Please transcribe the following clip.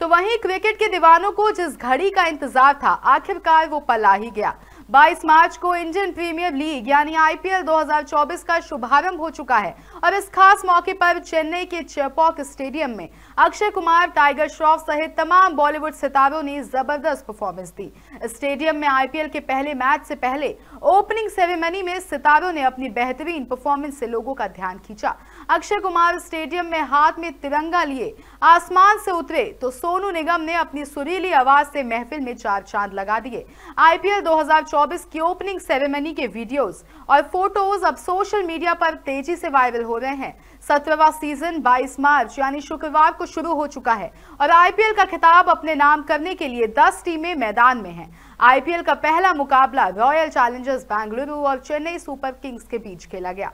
तो वहीं क्रिकेट के दीवानों को जिस घड़ी का इंतजार था आखिरकार वो पला ही गया 22 मार्च को इंडियन प्रीमियर लीग यानी आईपीएल 2024 का शुभारंभ हो चुका है और इस खास मौके पर चेन्नई के चेपॉक स्टेडियम में अक्षय कुमार टाइगर श्रॉफ सहित तमाम बॉलीवुड सितारों ने जबरदस्त परफॉर्मेंस दी स्टेडियम में आईपीएल के पहले मैच से पहले ओपनिंग सेरेमनी में सितारों ने अपनी बेहतरीन परफॉर्मेंस से लोगों का ध्यान खींचा अक्षय कुमार स्टेडियम में हाथ में तिरंगा लिए आसमान से उतरे तो सोनू निगम ने अपनी सुरीली आवाज से महफिल में चार चांद लगा दिए आईपीएल 2024 2024 की ओपनिंग सेरेमनी के वीडियोस और फोटोज अब सोशल मीडिया पर तेजी से वायरल हो रहे हैं सत्रहवा सीजन 22 मार्च यानी शुक्रवार को शुरू हो चुका है और आईपीएल का खिताब अपने नाम करने के लिए 10 टीमें मैदान में हैं आईपीएल का पहला मुकाबला रॉयल चैलेंजर्स बेंगलुरु और चेन्नई सुपर किंग्स के बीच खेला गया